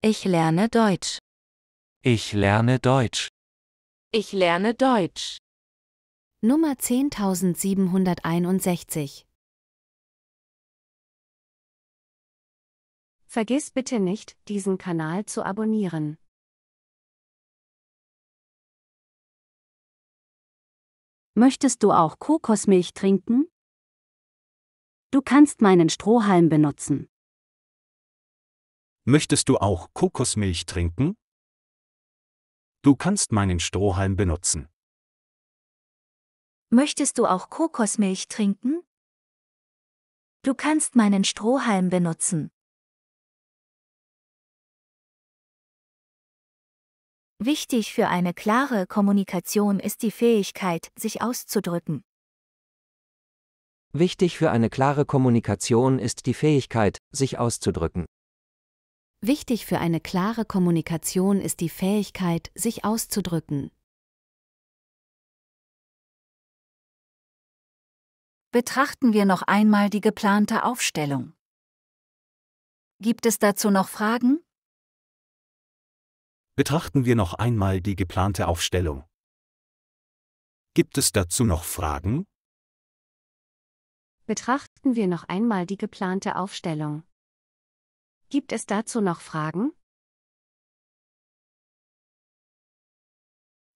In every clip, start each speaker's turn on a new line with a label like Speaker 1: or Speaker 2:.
Speaker 1: Ich lerne Deutsch.
Speaker 2: Ich lerne Deutsch.
Speaker 1: Ich lerne Deutsch.
Speaker 3: Nummer 10761.
Speaker 1: Vergiss bitte nicht, diesen Kanal zu abonnieren. Möchtest du auch Kokosmilch trinken? Du kannst meinen Strohhalm benutzen.
Speaker 2: Möchtest du auch Kokosmilch trinken? Du kannst meinen Strohhalm benutzen.
Speaker 1: Möchtest du auch Kokosmilch trinken? Du kannst meinen Strohhalm benutzen. Wichtig für eine klare Kommunikation ist die Fähigkeit, sich
Speaker 3: auszudrücken.
Speaker 4: Wichtig für eine klare Kommunikation ist die Fähigkeit, sich auszudrücken.
Speaker 3: Wichtig für eine klare Kommunikation
Speaker 1: ist die Fähigkeit, sich auszudrücken. Betrachten wir noch einmal die geplante Aufstellung. Gibt es dazu noch Fragen?
Speaker 2: Betrachten wir noch einmal die geplante Aufstellung. Gibt es dazu noch Fragen?
Speaker 3: Betrachten wir noch einmal die geplante
Speaker 1: Aufstellung. Gibt es dazu noch Fragen?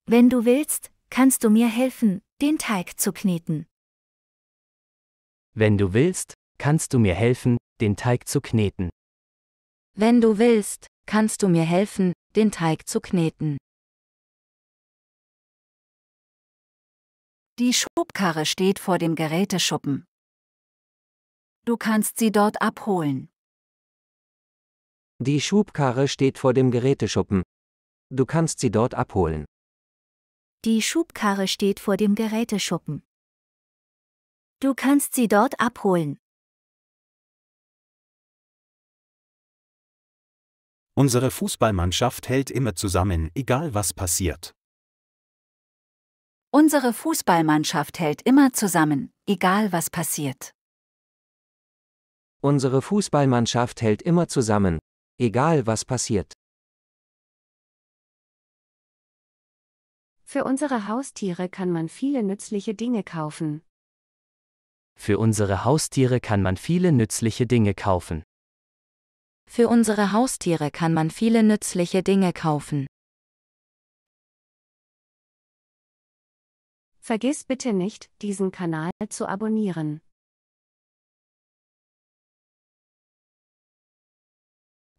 Speaker 1: Wenn du willst, kannst du mir helfen, den Teig zu kneten.
Speaker 2: Wenn du willst, kannst du mir helfen, den Teig zu kneten.
Speaker 1: Wenn du willst, kannst du mir helfen, den Teig zu kneten. Die Schubkarre steht vor dem Geräteschuppen. Du kannst sie
Speaker 3: dort abholen.
Speaker 4: Die Schubkarre steht vor dem Geräteschuppen. Du kannst sie dort abholen.
Speaker 1: Die Schubkarre steht vor dem Geräteschuppen. Du kannst sie dort abholen.
Speaker 2: Unsere Fußballmannschaft hält immer zusammen, egal was passiert.
Speaker 1: Unsere
Speaker 3: Fußballmannschaft hält immer zusammen, egal was passiert.
Speaker 4: Unsere Fußballmannschaft hält immer zusammen, Egal was passiert.
Speaker 3: Für unsere Haustiere kann man viele nützliche Dinge kaufen.
Speaker 4: Für unsere Haustiere kann man viele nützliche
Speaker 2: Dinge kaufen.
Speaker 1: Für unsere Haustiere kann man viele nützliche Dinge kaufen. Vergiss bitte nicht, diesen Kanal zu abonnieren.